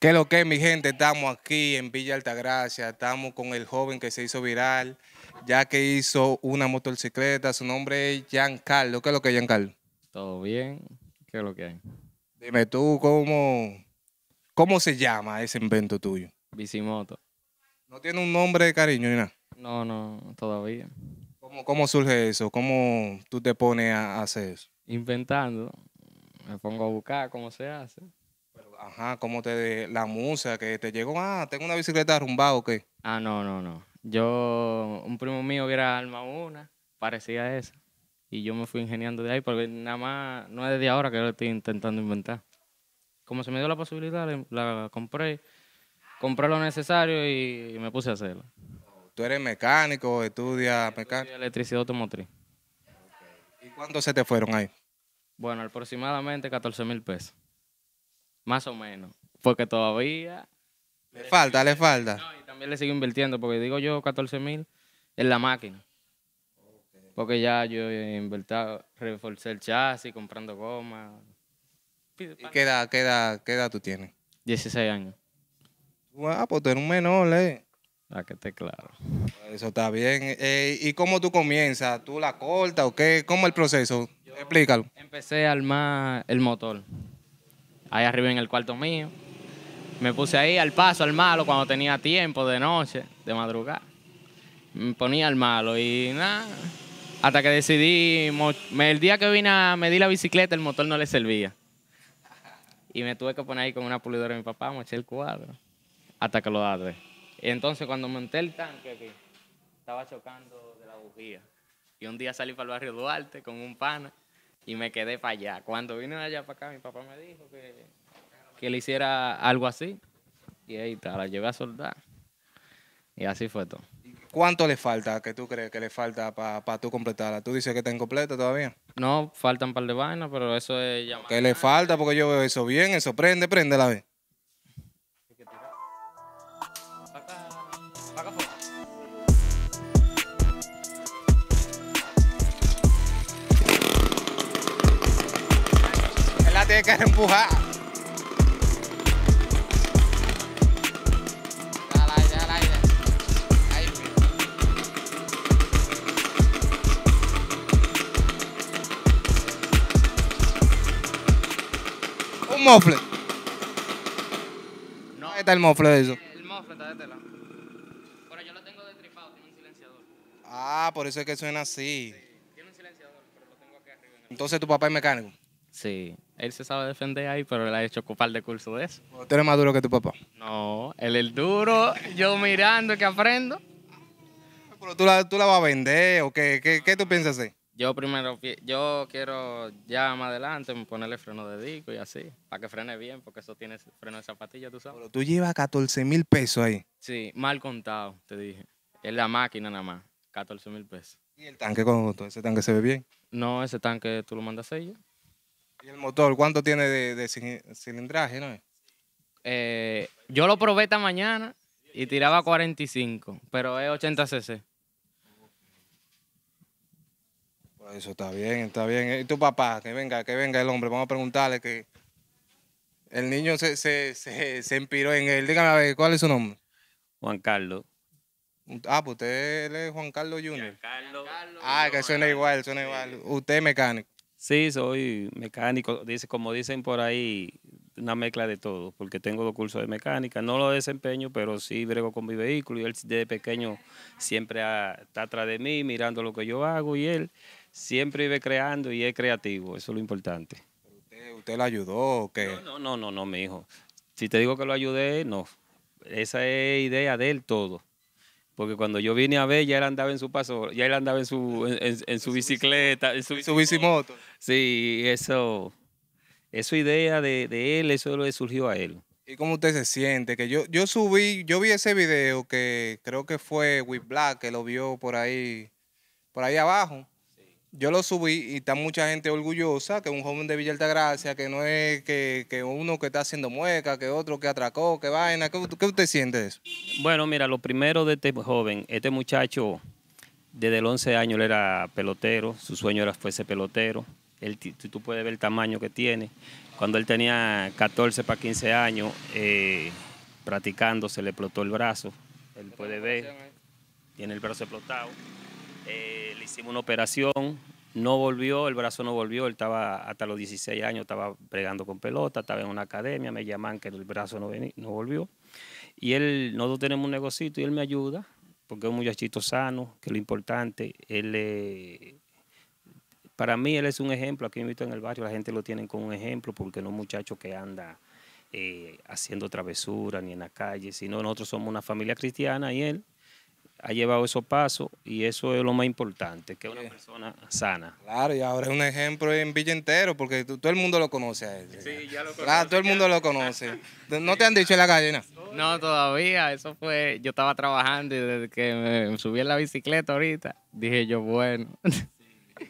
¿Qué es lo que, es, mi gente? Estamos aquí en Villa Altagracia, estamos con el joven que se hizo viral, ya que hizo una motocicleta, su nombre es Giancarlo. ¿Qué es lo que es Giancarlo? Todo bien, ¿qué es lo que hay? Dime tú, ¿cómo, cómo se llama ese invento tuyo? Bicimoto. ¿No tiene un nombre de cariño ni nada? No, no, todavía. ¿Cómo, cómo surge eso? ¿Cómo tú te pones a hacer eso? Inventando, me pongo a buscar cómo se hace. Ajá, como te la musa que te llegó, ah, tengo una bicicleta arrumbada o qué. Ah, no, no, no. Yo, un primo mío hubiera alma una, parecía esa. Y yo me fui ingeniando de ahí, porque nada más, no es desde ahora que lo estoy intentando inventar. Como se me dio la posibilidad, la compré, compré lo necesario y me puse a hacerlo. ¿Tú eres mecánico, estudias mecánica? electricidad automotriz. ¿Y cuántos se te fueron ahí? Bueno, aproximadamente 14 mil pesos. Más o menos. Porque todavía. Le falta, le falta. y también le sigo invirtiendo, porque digo yo 14 mil en la máquina. Porque ya yo he invertido, reforcé el chasis, comprando goma. ¿Y qué edad, tú tienes? 16 años. Guapo, pues tú eres un menor, ¿eh? Para que esté claro. Eso está bien. Eh, ¿Y cómo tú comienzas? ¿Tú la cortas o qué? ¿Cómo el proceso? Yo Explícalo. Empecé a armar el motor ahí arriba en el cuarto mío. Me puse ahí al paso, al malo, cuando tenía tiempo, de noche, de madrugada. Me ponía al malo y nada. Hasta que decidí, el día que vine a medir la bicicleta, el motor no le servía. Y me tuve que poner ahí con una pulidora de mi papá, moché el cuadro, hasta que lo Y Entonces cuando monté el tanque aquí, estaba chocando de la bujía. Y un día salí para el barrio Duarte con un pana y me quedé para allá. Cuando vine allá para acá, mi papá me dijo que, le hiciera algo así. Y ahí está, la llevé a soldar. Y así fue todo. ¿Cuánto le falta que tú crees que le falta para tú completarla? ¿Tú dices que está incompleta todavía? No, faltan un par de vainas, pero eso es ya. ¿Qué le falta? Porque yo veo eso bien, eso prende, prende la vez. tiene que empujar. Al aire, Un mofle. No. ¿Dónde está el mofle de eso? El mofle está de tela. Pero yo lo tengo destripado, tiene un silenciador. Ah, por eso es que suena así. Tiene un silenciador, pero lo tengo aquí arriba. En Entonces tu papá es mecánico. Sí. Él se sabe defender ahí, pero él ha hecho ocupar de curso de eso. ¿Tú eres más duro que tu papá? No, él es duro, yo mirando que aprendo. Pero tú la, tú vas a vender, ¿o qué, qué, tú piensas hacer? Yo primero, yo quiero ya más adelante ponerle freno de disco y así, para que frene bien, porque eso tiene freno de zapatilla, tú sabes. Pero tú llevas 14 mil pesos ahí. Sí, mal contado, te dije. Es la máquina nada más, 14 mil pesos. ¿Y el tanque con todo? ¿Ese tanque se ve bien? No, ese tanque tú lo mandas a ella. ¿Y el motor cuánto tiene de, cilindraje, no? Eh, yo lo probé esta mañana y tiraba 45, pero es 80 cc. Pues eso está bien, está bien. Y tu papá, que venga, que venga el hombre, vamos a preguntarle que el niño se, se, empiró en él. Dígame a ver, ¿cuál es su nombre? Juan Carlos. Ah, pues usted es Juan Carlos Junior. Juan Carlos. Ah, que suena igual, suena igual. Usted es mecánico. Sí, soy mecánico, dice, como dicen por ahí, una mezcla de todo, porque tengo dos cursos de mecánica, no lo desempeño, pero sí brego con mi vehículo y él desde pequeño siempre está atrás de mí mirando lo que yo hago y él siempre vive creando y es creativo, eso es lo importante. ¿Usted, usted ayudó o No, no, no, no, mi hijo. Si te digo que lo ayudé, no. Esa es idea de él todo. Porque cuando yo vine a ver, ya él andaba en su paso, ya él andaba en su, en, su bicicleta, en su, bicimoto. Sí, eso, esa idea de, él, eso le surgió a él. ¿Y cómo usted se siente? Que yo, yo subí, yo vi ese video que creo que fue With Black, que lo vio por ahí, por ahí abajo yo lo subí y está mucha gente orgullosa, que un joven de Villa Altagracia, que no es que, uno que está haciendo mueca, que otro que atracó, que vaina. ¿Qué, usted siente de eso? Bueno, mira, lo primero de este joven, este muchacho, desde el 11 años él era pelotero, su sueño era fuese pelotero. Él, tú puedes ver el tamaño que tiene. Cuando él tenía 14 para 15 años, eh, practicando se le explotó el brazo. Él puede ver, tiene el brazo explotado. Eh, le hicimos una operación, no volvió, el brazo no volvió, él estaba hasta los 16 años, estaba bregando con pelota, estaba en una academia, me llaman que el brazo no, no volvió. Y él, nosotros tenemos un negocito y él me ayuda, porque es un muchachito sano, que es lo importante, él para mí él es un ejemplo, aquí invito en el barrio, la gente lo tiene como un ejemplo, porque no es un muchacho que anda eh, haciendo travesuras ni en la calle, sino nosotros somos una familia cristiana y él ha llevado esos pasos y eso es lo más importante, que una persona sana. Claro, y ahora es un ejemplo en Villa entero, porque todo el mundo lo conoce a él. Sí, ya lo conoce. Claro, todo el mundo lo conoce. ¿No te han dicho en la gallina? No, todavía, eso fue, yo estaba trabajando y desde que me subí en la bicicleta ahorita, dije yo, bueno.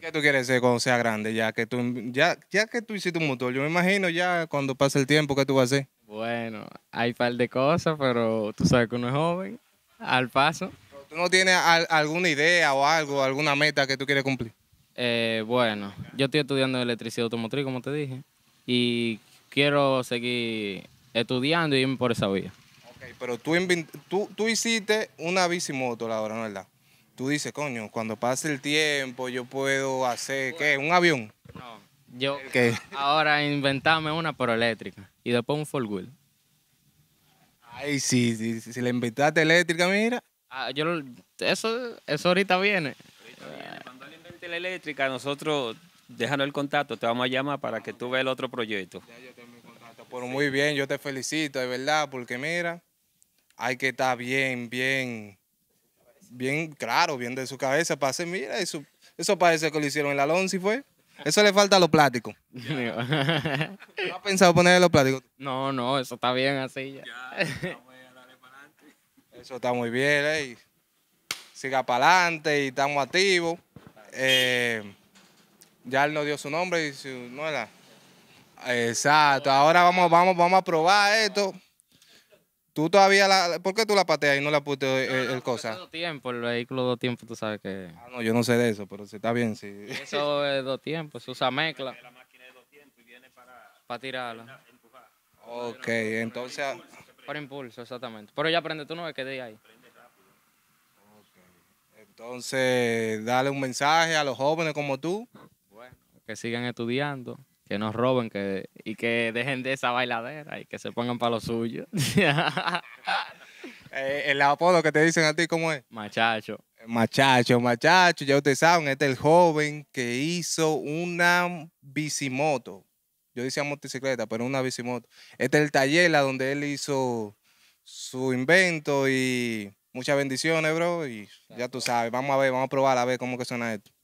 ¿Qué tú quieres ser cuando sea grande? Ya que tú, ya, ya que tú hiciste un motor, yo me imagino ya cuando pase el tiempo, ¿qué tú vas a hacer? Bueno, hay un par de cosas, pero tú sabes que uno es joven, al paso. ¿Tú no tienes alguna idea o algo, alguna meta que tú quieres cumplir? Eh, bueno, yo estoy estudiando electricidad automotriz, como te dije, y quiero seguir estudiando y irme por esa vía. Ok, pero tú, tú, tú hiciste una bicimotor ahora, ¿no es verdad? Tú dices, coño, cuando pase el tiempo yo puedo hacer, ¿qué? ¿Un avión? No, yo ¿Qué? ahora inventame una pero eléctrica y después un full wheel. Ay, sí, sí, si le inventaste eléctrica, mira. Ah, yo eso, eso ahorita viene. Cuando alguien invente la eléctrica, nosotros, déjanos el contacto, te vamos a llamar para que tú veas el otro proyecto. Ya yo tengo contacto. Pero muy bien, yo te felicito, de verdad, porque mira, hay que estar bien, bien, bien claro, bien de su cabeza para hacer, mira, eso, parece que lo hicieron en la y fue. Eso le falta a los pláticos. ¿No has pensado ponerle los pláticos? No, no, eso está bien así ya eso está muy bien, ¿eh? Siga para adelante y estamos activos. Eh, ya él nos dio su nombre y su no Exacto, ahora vamos, vamos, vamos a probar esto. Tú todavía la. ¿Por qué tú la pateas y no la pusiste eh, el, cosa? Dos el vehículo dos tiempos, tú sabes que. Ah, no, yo no sé de eso, pero si está bien, sí. Eso es dos tiempos, se usa mezcla. La máquina es dos tiempos y viene para. Para tirarla. Ok, entonces. Por impulso, exactamente. Pero ya aprende, tú no ves que de ahí. Entonces, dale un mensaje a los jóvenes como tú. que sigan estudiando, que no roben que, y que dejen de esa bailadera y que se pongan para lo suyo. Eh, el apodo que te dicen a ti, ¿cómo es? Machacho. Machacho, machacho, ya ustedes saben, este es el joven que hizo una bicimoto yo decía motocicleta, pero una bicimoto. Este es el taller donde él hizo su invento y muchas bendiciones, bro. Y ya tú sabes, vamos a ver, vamos a probar a ver cómo que suena esto.